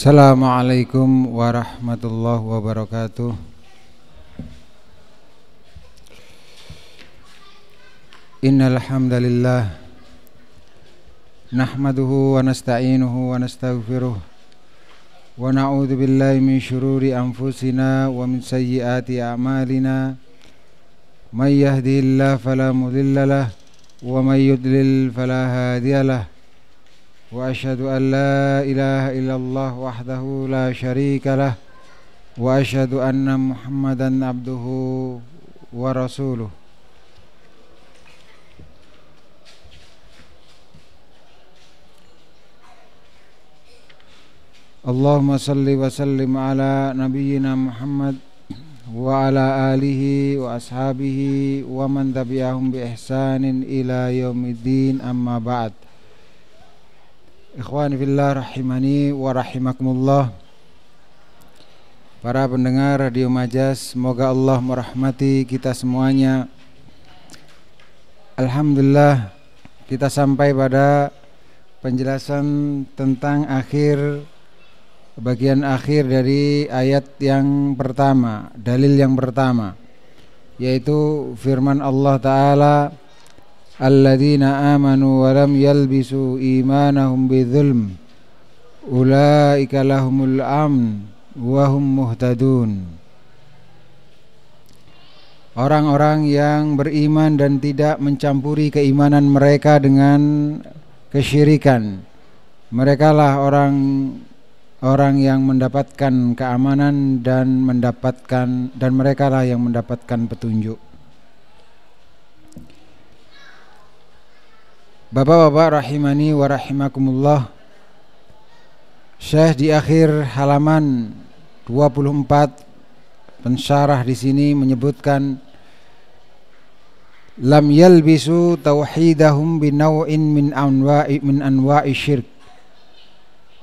Assalamualaikum warahmatullahi wabarakatuh Innalhamdalillah Nahmaduhu wa nasta'inuhu wa nasta'gfiruh Wa na'udhu billahi min syururi anfusina wa min sayyiati a'malina Man yahdihillah falamudillalah Wa man yudlil falahadiyalah وأشهد أن لا إله إلا الله وحده لا شريك له وأشهد أن محمدا عبده ورسوله اللهم صل وسلم على نبينا محمد وعلى آله وأصحابه ومن تبعهم بإحسان إلى يوم الدين أما بعد Ikhwan fillah rahimani wa rahimakumullah. Para pendengar Radio Majas, semoga Allah merahmati kita semuanya. Alhamdulillah kita sampai pada penjelasan tentang akhir bagian akhir dari ayat yang pertama, dalil yang pertama yaitu firman Allah taala الذين آمنوا ولم يلبسوا إيمانهم بظلم أولئك لهم الأمن وهم مهتدون Orang-orang yang beriman dan tidak mencampuri keimanan mereka dengan kesyirikan Merekalah orang orang yang mendapatkan keamanan dan mendapatkan dan merekalah yang mendapatkan petunjuk Bapak-bapak rahimani wa rahimakumullah. Syekh di akhir halaman 24 pensyarah di sini menyebutkan lam yalbisu tauhidahum binaw'in min anwa'i min anwa'i syirk.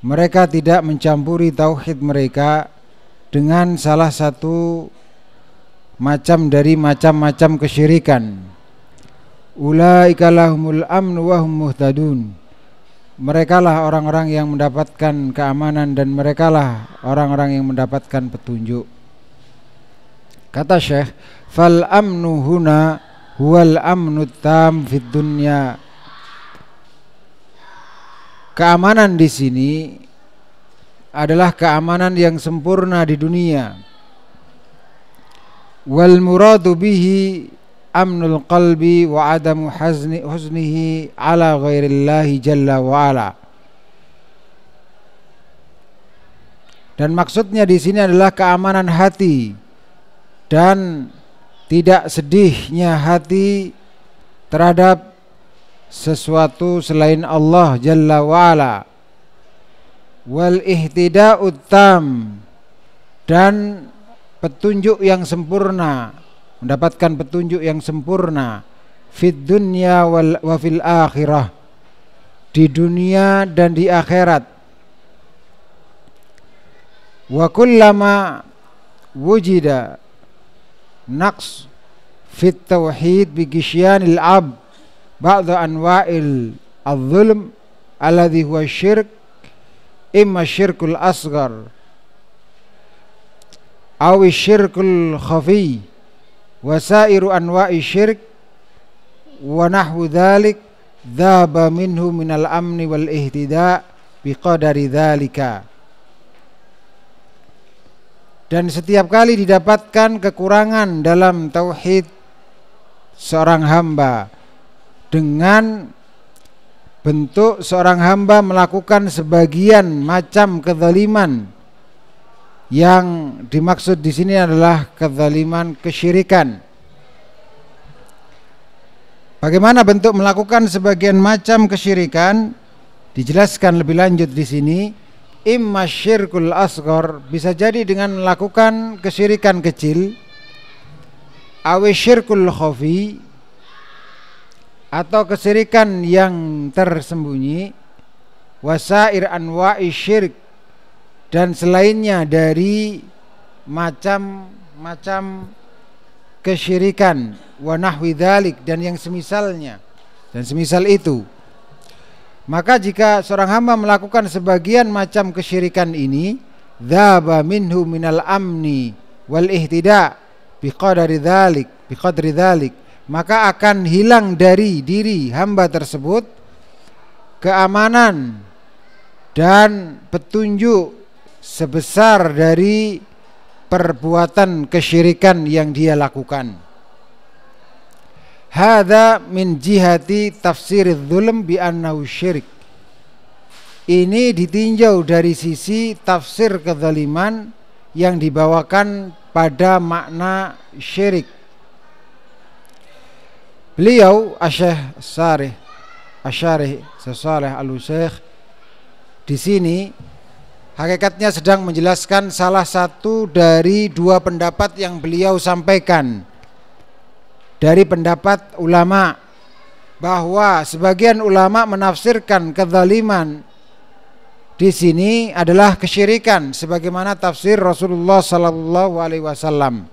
Mereka tidak mencampuri tauhid mereka dengan salah satu macam dari macam-macam kesyirikan. Ulaika lahumul amnu wa hum muhtadun. Merekalah orang-orang yang mendapatkan keamanan dan merekalah orang-orang yang mendapatkan petunjuk. Kata Syekh, fal amnu huna huwal amnu tam fid dunya. Keamanan di sini adalah keamanan yang sempurna di dunia. Wal muradu bihi amnul qalbi wa adamu hazni, huznihi ala ghairillahi jalla wa ala. Dan maksudnya di sini adalah keamanan hati dan tidak sedihnya hati terhadap sesuatu selain Allah jalla wa ala. Wal ihtida'ut tam dan petunjuk yang sempurna mendapatkan petunjuk yang sempurna fid dunya wal wa fil akhirah di dunia dan di akhirat wa kullama wujida naqs fit tauhid bi al ab ba'd anwa'il adh-dhulm alladhi huwa syirk imma syirkul asghar aw syirkul khafi wasairu anwa'i syirik wa nahwu dhalik dhaba minhu minal amni wal ihtida biqadari dhalika dan setiap kali didapatkan kekurangan dalam tauhid seorang hamba dengan bentuk seorang hamba melakukan sebagian macam kezaliman yang dimaksud di sini adalah kezaliman kesyirikan. Bagaimana bentuk melakukan sebagian macam kesyirikan dijelaskan lebih lanjut di sini imma syirkul asgor bisa jadi dengan melakukan kesyirikan kecil awi syirkul khofi atau kesyirikan yang tersembunyi wasair anwa'i syirik dan selainnya dari macam-macam kesyirikan wanahwidalik dan yang semisalnya dan semisal itu maka jika seorang hamba melakukan sebagian macam kesyirikan ini dzaba minhu minal amni wal ihtida biqadri dzalik biqadri dzalik maka akan hilang dari diri hamba tersebut keamanan dan petunjuk sebesar dari perbuatan kesyirikan yang dia lakukan. Hada min jihati tafsir zulm bi annahu syirik. Ini ditinjau dari sisi tafsir kezaliman yang dibawakan pada makna syirik. Beliau Asy'ah Sarih Asy'arih Sesaleh Al-Usaikh di sini hakikatnya sedang menjelaskan salah satu dari dua pendapat yang beliau sampaikan dari pendapat ulama bahwa sebagian ulama menafsirkan kezaliman di sini adalah kesyirikan sebagaimana tafsir Rasulullah sallallahu alaihi wasallam.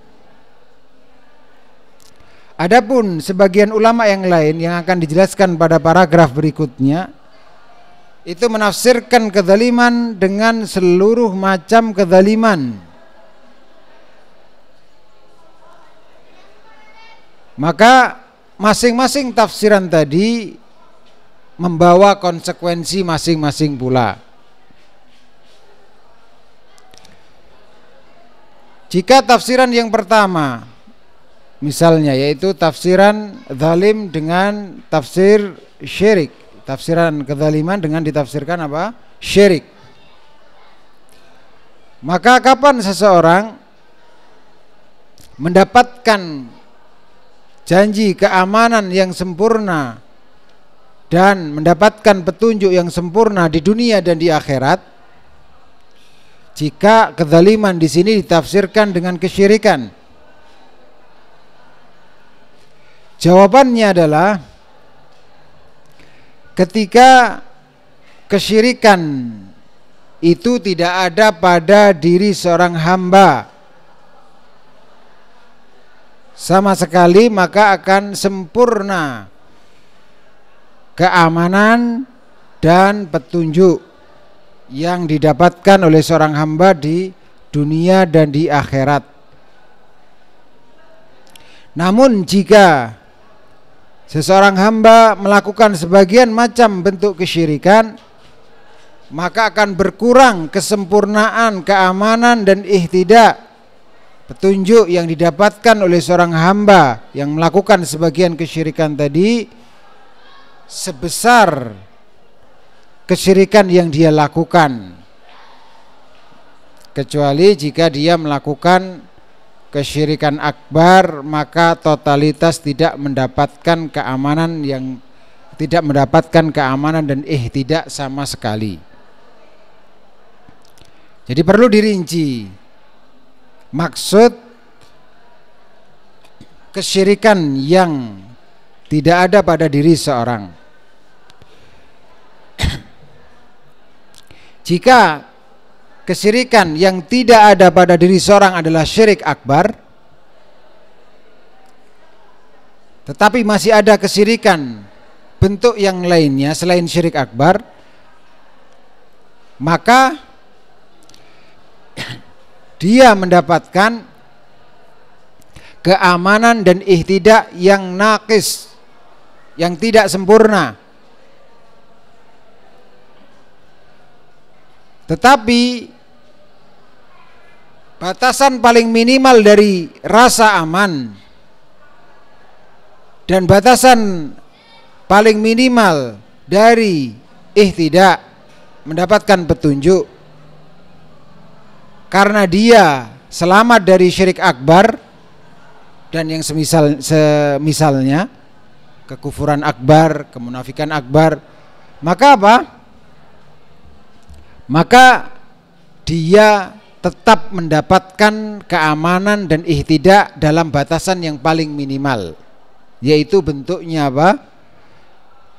Adapun sebagian ulama yang lain yang akan dijelaskan pada paragraf berikutnya itu menafsirkan kezaliman dengan seluruh macam kezaliman. Maka masing-masing tafsiran tadi membawa konsekuensi masing-masing pula. Jika tafsiran yang pertama misalnya yaitu tafsiran zalim dengan tafsir syirik Tafsiran kezaliman dengan ditafsirkan apa? Syirik. Maka kapan seseorang mendapatkan janji keamanan yang sempurna dan mendapatkan petunjuk yang sempurna di dunia dan di akhirat jika kezaliman di sini ditafsirkan dengan kesyirikan jawabannya adalah ketika kesyirikan itu tidak ada pada diri seorang hamba sama sekali maka akan sempurna keamanan dan petunjuk yang didapatkan oleh seorang hamba di dunia dan di akhirat. Namun jika seseorang hamba melakukan sebagian macam bentuk kesyirikan maka akan berkurang kesempurnaan, keamanan dan ihtidak petunjuk yang didapatkan oleh seorang hamba yang melakukan sebagian kesyirikan tadi sebesar kesyirikan yang dia lakukan kecuali jika dia melakukan kesyirikan akbar maka totalitas tidak mendapatkan keamanan yang tidak mendapatkan keamanan dan eh tidak sama sekali. Jadi perlu dirinci maksud kesyirikan yang tidak ada pada diri seorang. Jika Kesirikan yang tidak ada pada diri seorang adalah syirik akbar. Tetapi masih ada kesirikan bentuk yang lainnya selain syirik akbar. Maka dia mendapatkan keamanan dan ihtidak yang nakis, yang tidak sempurna. Tetapi batasan paling minimal dari rasa aman dan batasan paling minimal dari eh tidak mendapatkan petunjuk karena dia selamat dari syirik akbar dan yang semisal semisalnya kekufuran akbar, kemunafikan akbar, maka apa? Maka dia tetap mendapatkan keamanan dan ihtidak dalam batasan yang paling minimal yaitu bentuknya apa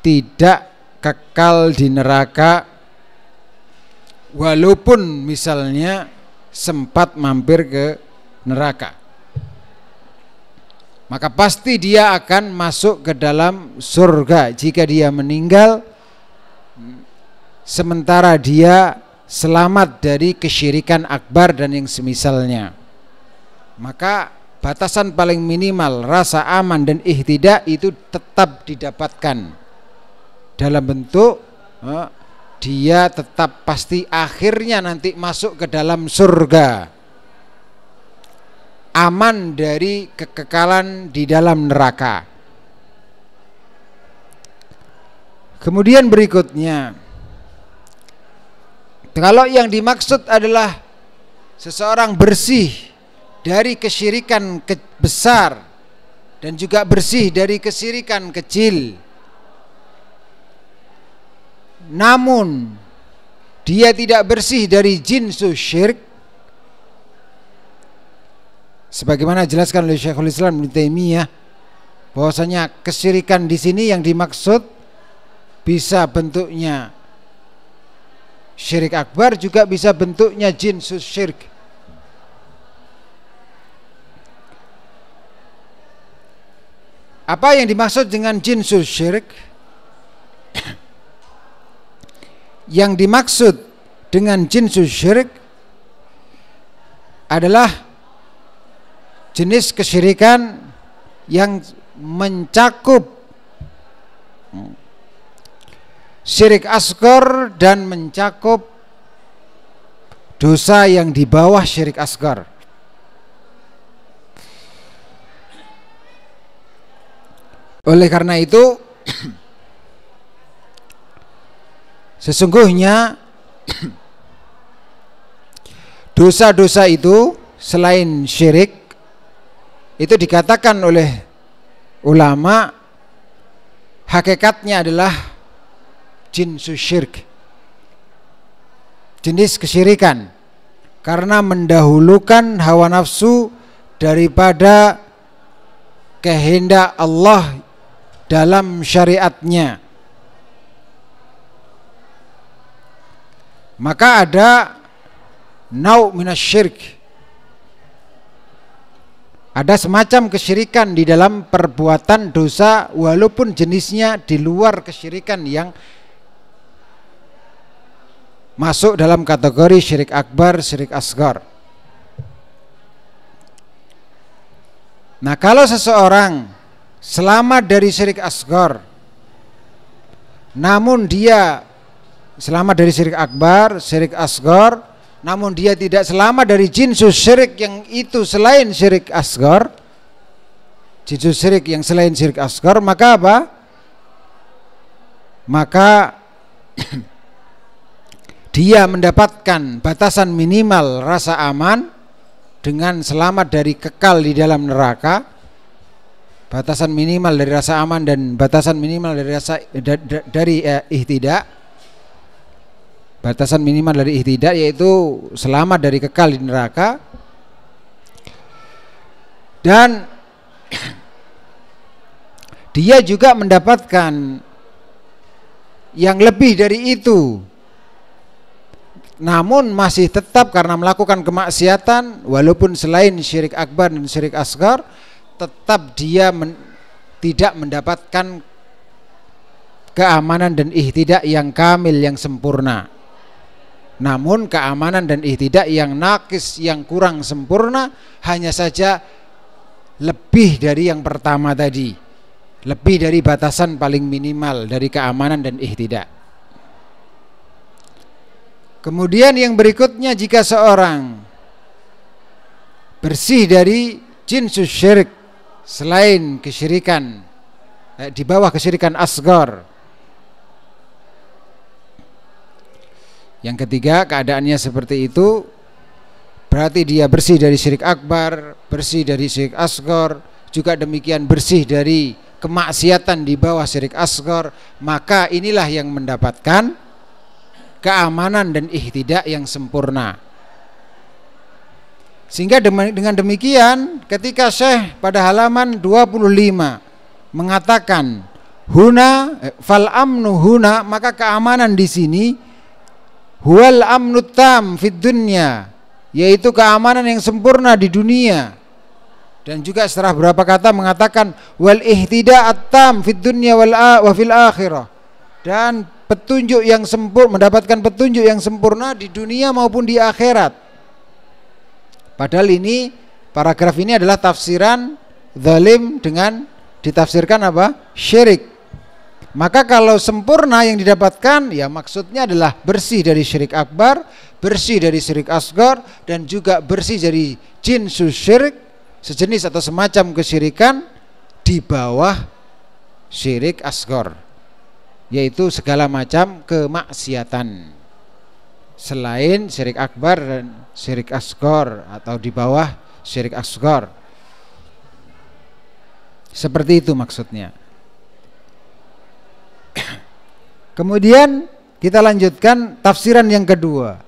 tidak kekal di neraka walaupun misalnya sempat mampir ke neraka maka pasti dia akan masuk ke dalam surga jika dia meninggal sementara dia selamat dari kesyirikan akbar dan yang semisalnya maka batasan paling minimal rasa aman dan ihtidak itu tetap didapatkan dalam bentuk eh, dia tetap pasti akhirnya nanti masuk ke dalam surga aman dari kekekalan di dalam neraka kemudian berikutnya kalau yang dimaksud adalah seseorang bersih dari kesyirikan ke besar dan juga bersih dari kesyirikan kecil. Namun dia tidak bersih dari jinsu syirik sebagaimana jelaskan oleh Syekhul Islam Ibnu Taimiyah bahwasanya kesyirikan di sini yang dimaksud bisa bentuknya Syirik akbar juga bisa bentuknya jinsus syirik. Apa yang dimaksud dengan jinsus syirik? Yang dimaksud dengan jinsus syirik adalah jenis kesyirikan yang mencakup syirik asgar dan mencakup dosa yang di bawah syirik asgar. Oleh karena itu sesungguhnya dosa-dosa itu selain syirik itu dikatakan oleh ulama hakikatnya adalah jinsu syirk jenis kesyirikan karena mendahulukan hawa nafsu daripada kehendak Allah dalam syariatnya maka ada nau minasyirk ada semacam kesyirikan di dalam perbuatan dosa walaupun jenisnya di luar kesyirikan yang masuk dalam kategori syirik akbar, syirik asgar. Nah, kalau seseorang selamat dari syirik asgar namun dia selamat dari syirik akbar, syirik asgar, namun dia tidak selamat dari jinsus syirik yang itu selain syirik asgar. Jinsus syirik yang selain syirik asgar, maka apa? Maka dia mendapatkan batasan minimal rasa aman dengan selamat dari kekal di dalam neraka batasan minimal dari rasa aman dan batasan minimal dari rasa dari eh, ihtidak batasan minimal dari ihtidak yaitu selamat dari kekal di neraka dan dia juga mendapatkan yang lebih dari itu namun masih tetap karena melakukan kemaksiatan walaupun selain syirik akbar dan syirik asgar tetap dia men, tidak mendapatkan keamanan dan ihtidak yang kamil yang sempurna namun keamanan dan ihtidak yang nakis yang kurang sempurna hanya saja lebih dari yang pertama tadi lebih dari batasan paling minimal dari keamanan dan ihtidak Kemudian yang berikutnya jika seorang bersih dari jinsus syirik selain kesyirikan eh, di bawah kesyirikan asgar. Yang ketiga keadaannya seperti itu berarti dia bersih dari syirik akbar, bersih dari syirik asgar, juga demikian bersih dari kemaksiatan di bawah syirik asgar, maka inilah yang mendapatkan keamanan dan ihtidak yang sempurna. Sehingga dengan demikian ketika Syekh pada halaman 25 mengatakan huna eh, fal amnu huna maka keamanan di sini huwal amnu tam fid dunya yaitu keamanan yang sempurna di dunia dan juga setelah berapa kata mengatakan wal ihtida at tam fid dunya wal wa fil akhirah dan petunjuk yang sempurna, mendapatkan petunjuk yang sempurna di dunia maupun di akhirat. Padahal ini paragraf ini adalah tafsiran zalim dengan ditafsirkan apa? syirik. Maka kalau sempurna yang didapatkan ya maksudnya adalah bersih dari syirik akbar, bersih dari syirik asgar dan juga bersih dari jin syirik sejenis atau semacam kesyirikan di bawah syirik asgar yaitu segala macam kemaksiatan selain syirik akbar dan syirik asgor atau di bawah syirik asgor seperti itu maksudnya kemudian kita lanjutkan tafsiran yang kedua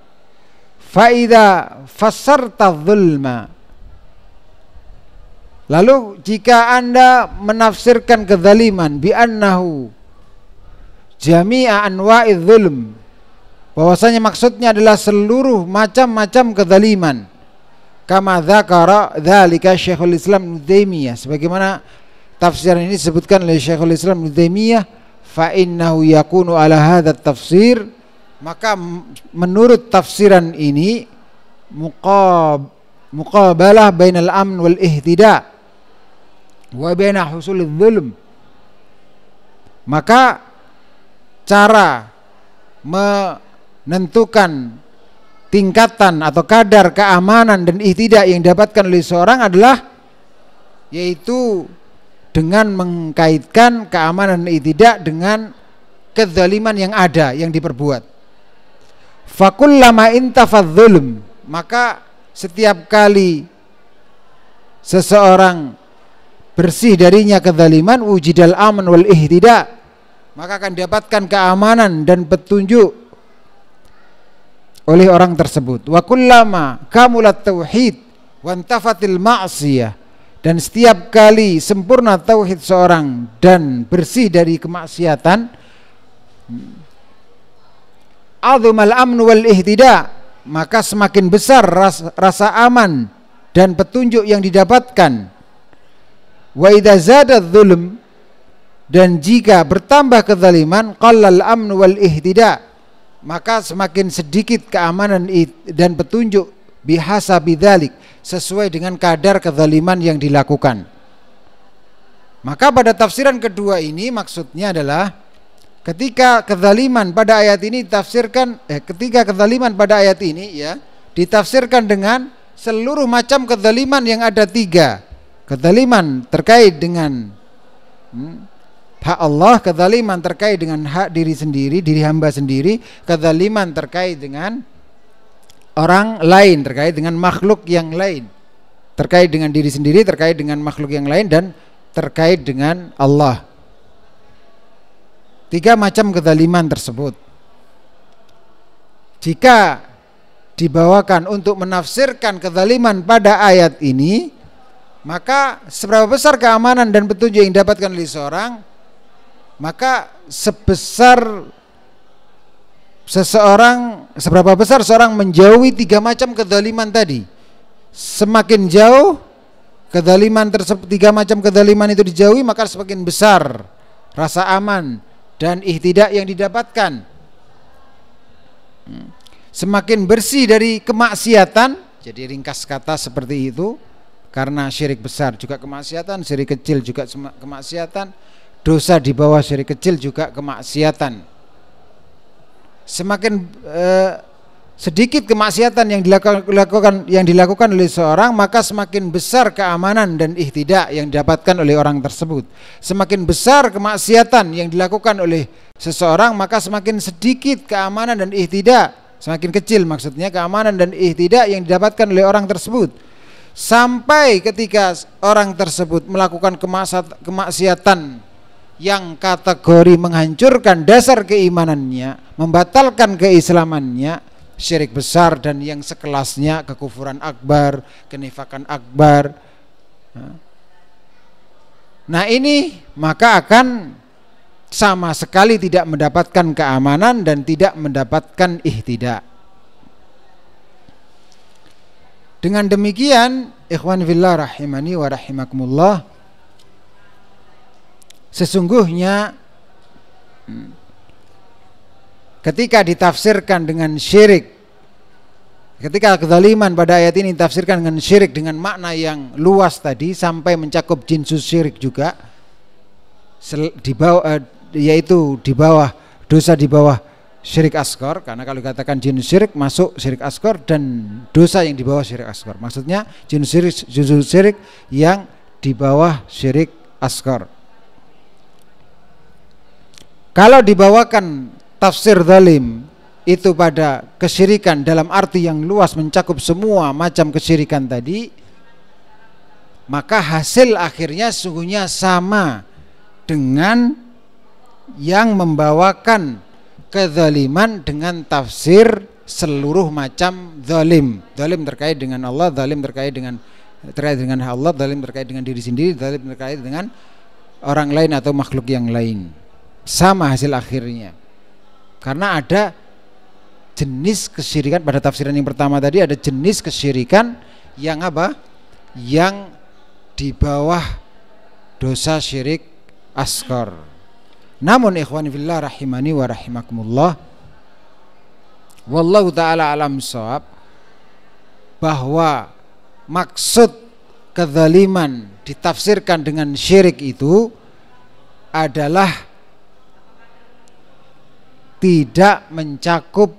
faida fasarta zulma lalu jika anda menafsirkan kezaliman bi annahu jami'a anwa'id zulm bahwasanya maksudnya adalah seluruh macam-macam kezaliman kama dzakara dzalika Syekhul Islam Nudaimiyah, sebagaimana tafsiran ini disebutkan oleh Syekhul Islam Nudaimiyah, fa innahu yakunu ala hadha tafsir maka menurut tafsiran ini muqab muqabalah bainal amn wal ihtida wa baina husul dzulm maka cara menentukan tingkatan atau kadar keamanan dan tidak yang didapatkan oleh seorang adalah yaitu dengan mengkaitkan keamanan dan tidak dengan kezaliman yang ada yang diperbuat. Fakullama intafadzulm maka setiap kali seseorang bersih darinya kezaliman wujidal aman wal ihtidak maka akan dapatkan keamanan dan petunjuk oleh orang tersebut. Wa kullama kamulat tauhid wantafatil ma'siyah dan setiap kali sempurna tauhid seorang dan bersih dari kemaksiatan azumal amn wal ihtida maka semakin besar rasa, rasa aman dan petunjuk yang didapatkan wa idza zada dzulm dan jika bertambah kezaliman qallal amn wal ihtida maka semakin sedikit keamanan dan petunjuk bihasa bidzalik sesuai dengan kadar kezaliman yang dilakukan maka pada tafsiran kedua ini maksudnya adalah ketika kezaliman pada ayat ini ditafsirkan eh, ketika kezaliman pada ayat ini ya ditafsirkan dengan seluruh macam kezaliman yang ada tiga kezaliman terkait dengan hmm, hak Allah, kezaliman terkait dengan hak diri sendiri, diri hamba sendiri, kezaliman terkait dengan orang lain, terkait dengan makhluk yang lain. Terkait dengan diri sendiri, terkait dengan makhluk yang lain dan terkait dengan Allah. Tiga macam kezaliman tersebut. Jika dibawakan untuk menafsirkan kezaliman pada ayat ini, maka seberapa besar keamanan dan petunjuk yang didapatkan oleh seorang maka sebesar seseorang seberapa besar seorang menjauhi tiga macam kedaliman tadi semakin jauh kedaliman tersebut tiga macam kedaliman itu dijauhi maka semakin besar rasa aman dan ihtidak yang didapatkan hmm. semakin bersih dari kemaksiatan jadi ringkas kata seperti itu karena syirik besar juga kemaksiatan syirik kecil juga kemaksiatan dosa di bawah syirik kecil juga kemaksiatan semakin eh, sedikit kemaksiatan yang dilakukan yang dilakukan oleh seorang maka semakin besar keamanan dan ihtidak yang didapatkan oleh orang tersebut. Semakin besar kemaksiatan yang dilakukan oleh seseorang maka semakin sedikit keamanan dan ihtidak, semakin kecil maksudnya keamanan dan ihtidak yang didapatkan oleh orang tersebut. Sampai ketika orang tersebut melakukan kemaksiatan yang kategori menghancurkan dasar keimanannya, membatalkan keislamannya, syirik besar dan yang sekelasnya kekufuran akbar, kenifakan akbar. Nah, ini maka akan sama sekali tidak mendapatkan keamanan dan tidak mendapatkan ihtidak. Dengan demikian, ikhwan fillah rahimani wa rahimakumullah, sesungguhnya ketika ditafsirkan dengan syirik ketika kezaliman pada ayat ini ditafsirkan dengan syirik dengan makna yang luas tadi sampai mencakup jinsus syirik juga di bawah eh, yaitu di bawah dosa di bawah syirik askor karena kalau dikatakan jin syirik masuk syirik askor dan dosa yang di bawah syirik askor maksudnya jin syirik syirik yang di bawah syirik askor kalau dibawakan tafsir zalim itu pada kesyirikan dalam arti yang luas mencakup semua macam kesyirikan tadi, maka hasil akhirnya sungguhnya sama dengan yang membawakan kezaliman dengan tafsir seluruh macam zalim. Zalim terkait dengan Allah, zalim terkait dengan terkait dengan Allah, zalim terkait dengan diri sendiri, zalim terkait dengan orang lain atau makhluk yang lain sama hasil akhirnya karena ada jenis kesyirikan pada tafsiran yang pertama tadi ada jenis kesyirikan yang apa yang di bawah dosa syirik askar namun ikhwan fillah rahimani wa rahimakumullah wallahu taala alam sawab bahwa maksud kezaliman ditafsirkan dengan syirik itu adalah tidak mencakup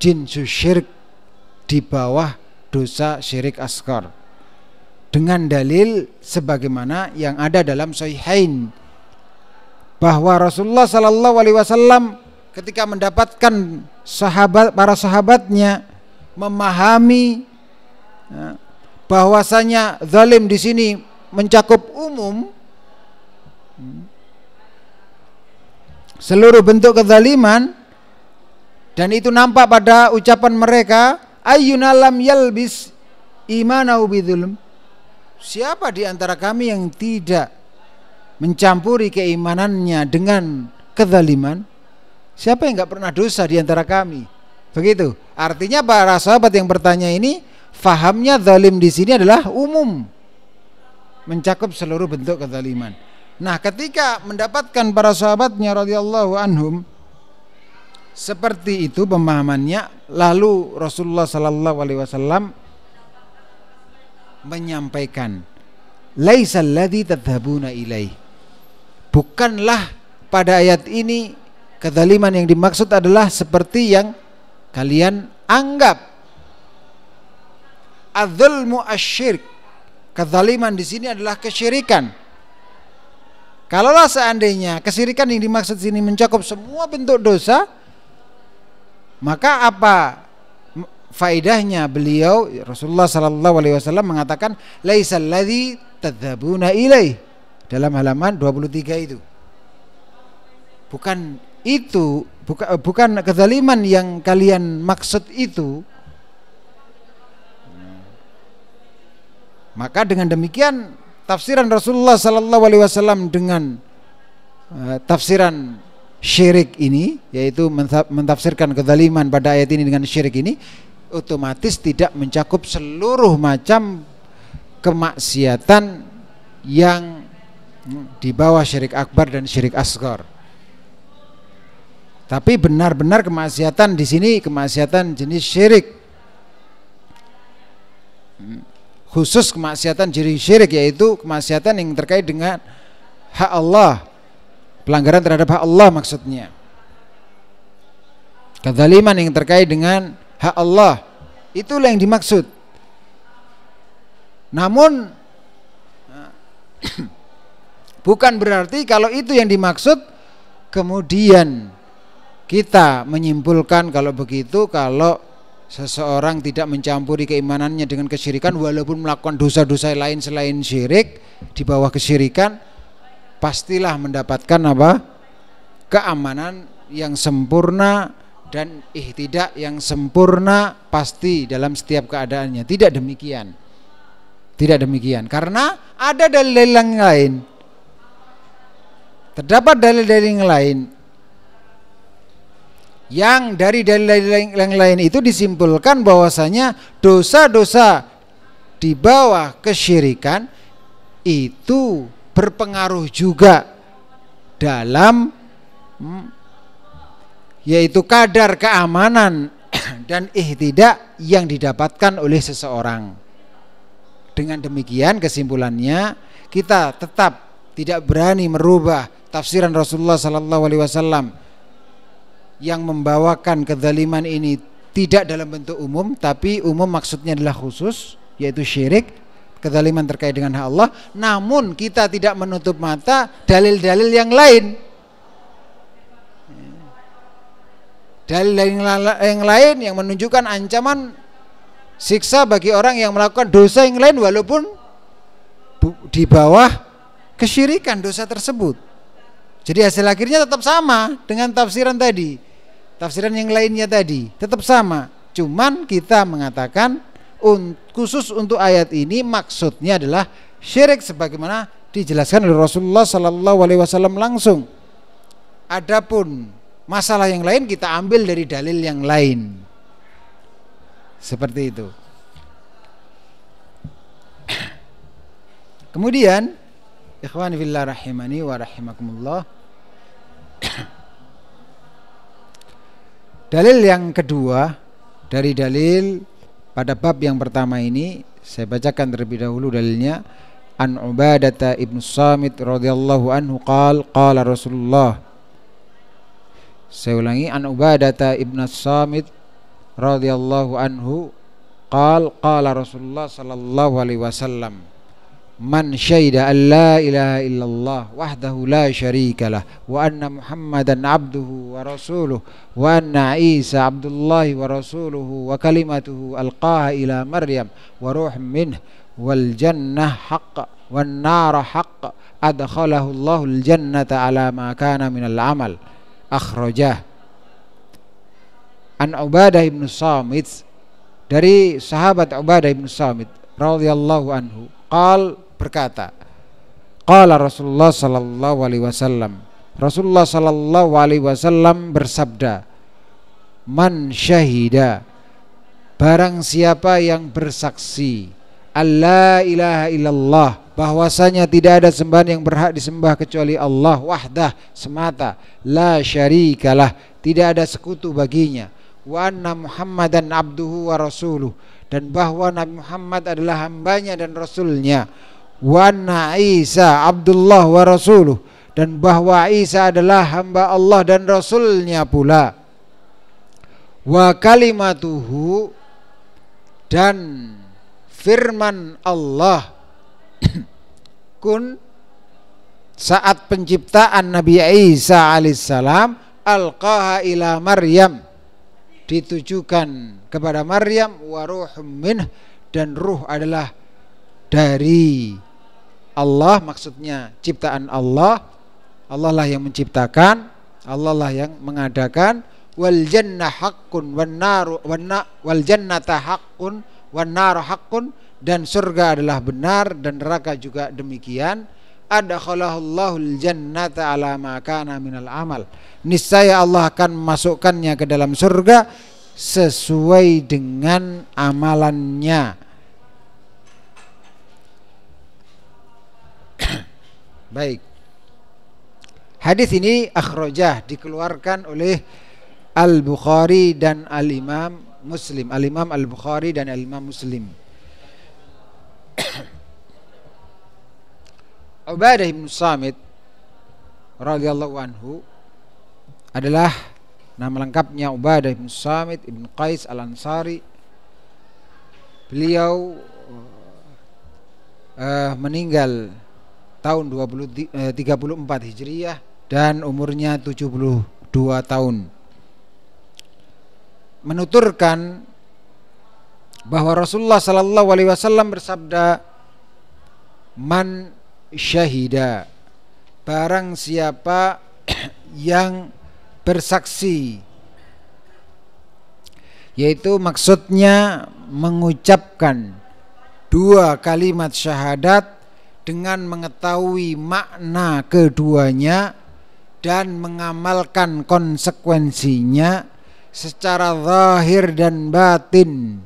jin syirik di bawah dosa syirik askor dengan dalil sebagaimana yang ada dalam sahihain bahwa Rasulullah Shallallahu Alaihi Wasallam ketika mendapatkan sahabat para sahabatnya memahami ya, bahwasanya zalim di sini mencakup umum hmm, seluruh bentuk kezaliman dan itu nampak pada ucapan mereka ayyunalam yalbis imanau bidzulm siapa di antara kami yang tidak mencampuri keimanannya dengan kezaliman siapa yang nggak pernah dosa di antara kami begitu artinya para sahabat yang bertanya ini fahamnya zalim di sini adalah umum mencakup seluruh bentuk kezaliman Nah, ketika mendapatkan para sahabatnya radhiyallahu anhum seperti itu pemahamannya, lalu Rasulullah sallallahu alaihi wasallam menyampaikan, "Laisal ladzi tadhhabuna ilaih." Bukanlah pada ayat ini kezaliman yang dimaksud adalah seperti yang kalian anggap. Adzulmu asyirk. Kezaliman di sini adalah kesyirikan Kalaulah seandainya kesirikan yang dimaksud sini mencakup semua bentuk dosa, maka apa faidahnya beliau Rasulullah sallallahu alaihi wasallam mengatakan laisal ladzi tadzabuna ilaih dalam halaman 23 itu. Bukan itu, buka, eh, bukan kezaliman yang kalian maksud itu. Maka dengan demikian tafsiran Rasulullah Sallallahu Alaihi Wasallam dengan eh, tafsiran syirik ini, yaitu mentafsirkan kezaliman pada ayat ini dengan syirik ini, otomatis tidak mencakup seluruh macam kemaksiatan yang di bawah syirik akbar dan syirik asgar. Tapi benar-benar kemaksiatan di sini kemaksiatan jenis syirik. Hmm khusus kemaksiatan jadi syirik yaitu kemaksiatan yang terkait dengan hak Allah pelanggaran terhadap hak Allah maksudnya kezaliman yang terkait dengan hak Allah itulah yang dimaksud namun bukan berarti kalau itu yang dimaksud kemudian kita menyimpulkan kalau begitu kalau seseorang tidak mencampuri keimanannya dengan kesyirikan walaupun melakukan dosa-dosa lain selain syirik di bawah kesyirikan pastilah mendapatkan apa keamanan yang sempurna dan tidak yang sempurna pasti dalam setiap keadaannya tidak demikian tidak demikian karena ada dalil yang lain terdapat dalil-dalil yang lain yang dari dalil yang lain itu disimpulkan bahwasanya dosa-dosa di bawah kesyirikan itu berpengaruh juga dalam hmm, yaitu kadar keamanan dan ihtidak yang didapatkan oleh seseorang. Dengan demikian kesimpulannya kita tetap tidak berani merubah tafsiran Rasulullah sallallahu alaihi wasallam yang membawakan kezaliman ini tidak dalam bentuk umum tapi umum maksudnya adalah khusus yaitu syirik kezaliman terkait dengan Allah namun kita tidak menutup mata dalil-dalil yang lain dalil yang lain yang menunjukkan ancaman siksa bagi orang yang melakukan dosa yang lain walaupun di bawah kesyirikan dosa tersebut jadi hasil akhirnya tetap sama dengan tafsiran tadi tafsiran yang lainnya tadi tetap sama cuman kita mengatakan un, khusus untuk ayat ini maksudnya adalah syirik sebagaimana dijelaskan oleh Rasulullah Sallallahu Alaihi Wasallam langsung adapun masalah yang lain kita ambil dari dalil yang lain seperti itu kemudian ikhwan fillah rahimani wa rahimakumullah Dalil yang kedua dari dalil pada bab yang pertama ini saya bacakan terlebih dahulu dalilnya An Ubadah ibn Samit radhiyallahu anhu qal qala Rasulullah Saya ulangi An Ubadah ibn Samit radhiyallahu anhu qal qala Rasulullah sallallahu alaihi wasallam man syaida an la ilaha illallah wahdahu la syarikalah wa anna muhammadan abduhu wa rasuluh wa anna isa abdullahi wa rasuluhu wa kalimatuhu alqaha ila maryam wa ruh minh wal jannah haqq wan nar haqq adkhalahu allahul jannata ala ma kana minal amal akhrajah an Ubadah ibn Samit dari sahabat Ubadah ibn Samit radhiyallahu anhu qal berkata, Qala Rasulullah sallallahu alaihi wasallam. Rasulullah sallallahu alaihi wasallam bersabda, "Man syahida" Barang siapa yang bersaksi Allah ilaha illallah bahwasanya tidak ada sembahan yang berhak disembah kecuali Allah wahdah semata la syarikalah tidak ada sekutu baginya wa anna muhammadan abduhu wa rasuluh dan bahwa Nabi Muhammad adalah hambanya dan rasulnya wana Isa Abdullah wa rasuluh dan bahwa Isa adalah hamba Allah dan rasulnya pula wa kalimatuhu dan firman Allah kun saat penciptaan Nabi Isa alaihissalam alqaha ila Maryam ditujukan kepada Maryam wa ruhum minh dan ruh adalah dari Allah maksudnya ciptaan Allah Allah lah yang menciptakan Allah lah yang mengadakan wal jannah haqqun wan naru wal jannata haqqun wan naru haqqun dan surga adalah benar dan neraka juga demikian Allahul jannata ala ma kana minal amal. Niscaya Allah akan memasukkannya ke dalam surga sesuai dengan amalannya. Baik. Hadis ini akhrajah dikeluarkan oleh Al-Bukhari dan Al-Imam Muslim. Al-Imam Al-Bukhari dan Al-Imam Muslim. Ubadah bin Samit radhiyallahu anhu adalah nama lengkapnya Ubadah bin Samit bin Qais Al-Ansari. Beliau uh, meninggal tahun 20, eh, 34 Hijriah dan umurnya 72 tahun. Menuturkan bahwa Rasulullah sallallahu alaihi wasallam bersabda man syahida barang siapa yang bersaksi yaitu maksudnya mengucapkan dua kalimat syahadat dengan mengetahui makna keduanya dan mengamalkan konsekuensinya secara zahir dan batin.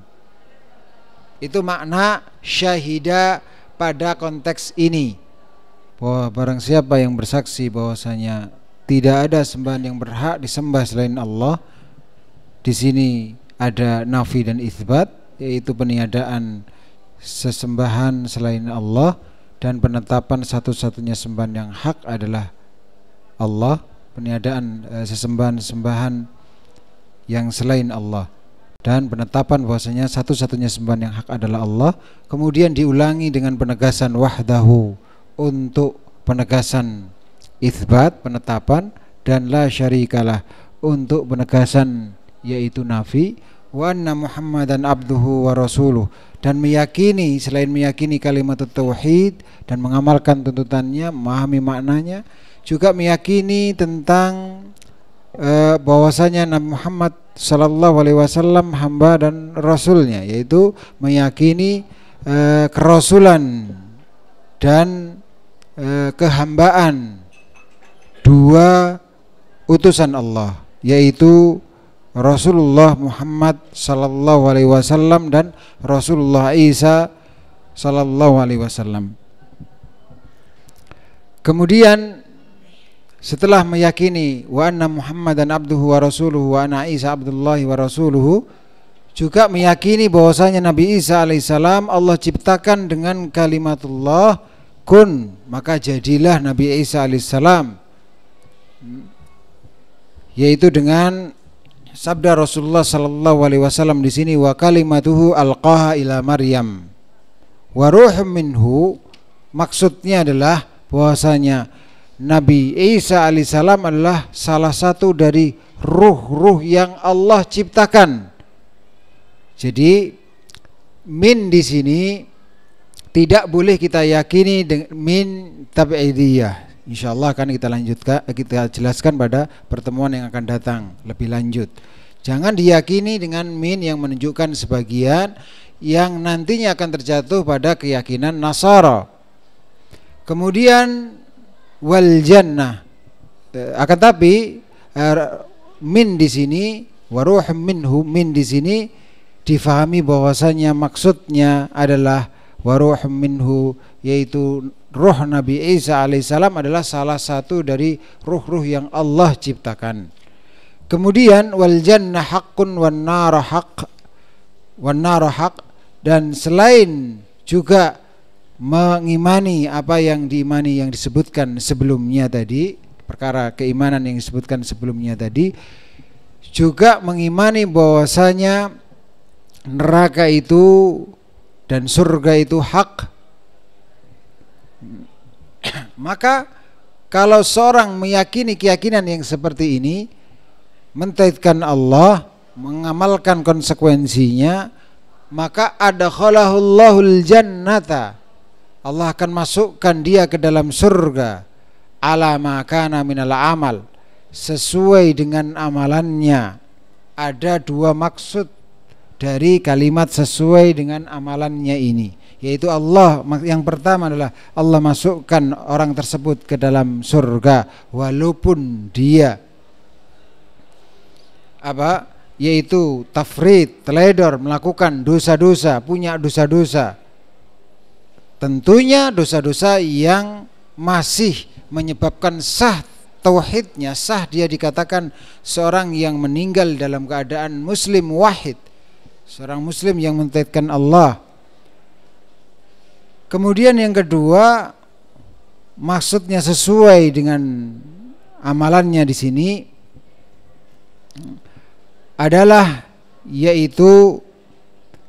Itu makna syahida pada konteks ini. Bahwa barang siapa yang bersaksi bahwasanya tidak ada sembahan yang berhak disembah selain Allah. Di sini ada nafi dan isbat yaitu peniadaan sesembahan selain Allah dan penetapan satu-satunya sembahan yang hak adalah Allah peniadaan e, sesembahan-sembahan yang selain Allah dan penetapan bahwasanya satu-satunya sembahan yang hak adalah Allah kemudian diulangi dengan penegasan wahdahu untuk penegasan isbat penetapan dan la syarikalah untuk penegasan yaitu nafi wa anna Muhammadan abduhu wa rasuluh dan meyakini selain meyakini kalimat tauhid dan mengamalkan tuntutannya, memahami maknanya, juga meyakini tentang e, bahwasanya Nabi Muhammad sallallahu alaihi wasallam hamba dan rasulnya yaitu meyakini e, kerasulan dan e, kehambaan dua utusan Allah yaitu Rasulullah Muhammad sallallahu alaihi wasallam dan Rasulullah Isa sallallahu alaihi wasallam. Kemudian setelah meyakini wa anna dan abduhu wa rasuluhu wa anna Isa abdullahi wa rasuluhu juga meyakini bahwasanya Nabi Isa alaihissalam Allah ciptakan dengan kalimatullah kun maka jadilah Nabi Isa alaihissalam yaitu dengan sabda Rasulullah sallallahu alaihi wasallam di sini wa kalimatuhu alqaha ila Maryam wa ruhum minhu maksudnya adalah bahwasanya Nabi Isa alaihissalam adalah salah satu dari ruh-ruh yang Allah ciptakan. Jadi min di sini tidak boleh kita yakini min tabi'iyah. Insya Allah akan kita lanjutkan, kita jelaskan pada pertemuan yang akan datang lebih lanjut. Jangan diyakini dengan min yang menunjukkan sebagian yang nantinya akan terjatuh pada keyakinan Nasara. Kemudian wal jannah. Eh, akan tapi er, min di sini waruh minhu min di sini difahami bahwasanya maksudnya adalah waruh minhu yaitu ruh Nabi Isa alaihissalam adalah salah satu dari ruh-ruh yang Allah ciptakan. Kemudian wal jannah hakun wan dan selain juga mengimani apa yang diimani yang disebutkan sebelumnya tadi, perkara keimanan yang disebutkan sebelumnya tadi juga mengimani bahwasanya neraka itu dan surga itu hak Maka kalau seorang meyakini keyakinan yang seperti ini, mentaatkan Allah, mengamalkan konsekuensinya, maka ada khalahullahul jannata. Allah akan masukkan dia ke dalam surga ala makana minal amal sesuai dengan amalannya ada dua maksud dari kalimat sesuai dengan amalannya ini yaitu Allah yang pertama adalah Allah masukkan orang tersebut ke dalam surga walaupun dia apa yaitu tafrid teledor melakukan dosa-dosa punya dosa-dosa tentunya dosa-dosa yang masih menyebabkan sah tauhidnya sah dia dikatakan seorang yang meninggal dalam keadaan muslim wahid seorang muslim yang mentaatkan Allah Kemudian yang kedua maksudnya sesuai dengan amalannya di sini adalah yaitu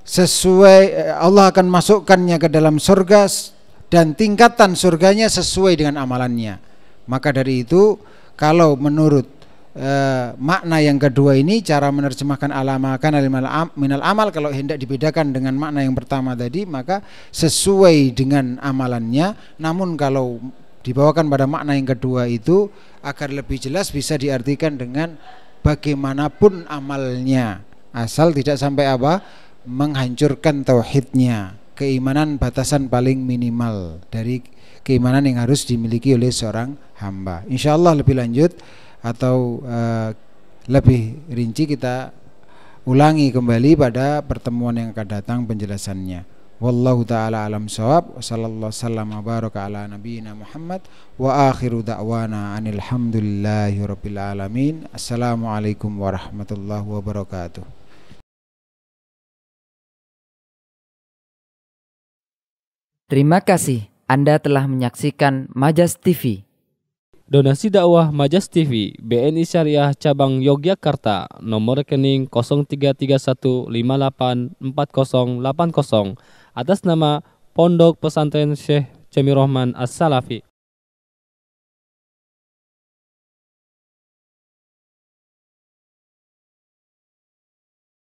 sesuai Allah akan masukkannya ke dalam surga dan tingkatan surganya sesuai dengan amalannya. Maka dari itu kalau menurut Eh, makna yang kedua ini cara menerjemahkan alamakan minal amal kalau hendak dibedakan dengan makna yang pertama tadi maka sesuai dengan amalannya namun kalau dibawakan pada makna yang kedua itu agar lebih jelas bisa diartikan dengan bagaimanapun amalnya asal tidak sampai apa menghancurkan tauhidnya keimanan batasan paling minimal dari keimanan yang harus dimiliki oleh seorang hamba insyaallah lebih lanjut atau uh, lebih rinci kita ulangi kembali pada pertemuan yang akan datang penjelasannya. Wallahu taala alam sawab. Sallallahu sallam baraka ala nabiyina Muhammad wa akhiru da'wana anil hamdulillahi rabbil alamin. Assalamualaikum warahmatullahi wabarakatuh. Terima kasih Anda telah menyaksikan Majas TV. Donasi dakwah Majas TV BNI Syariah Cabang Yogyakarta nomor rekening 0331584080 atas nama Pondok Pesantren Syekh Cemirohman As-Salafi.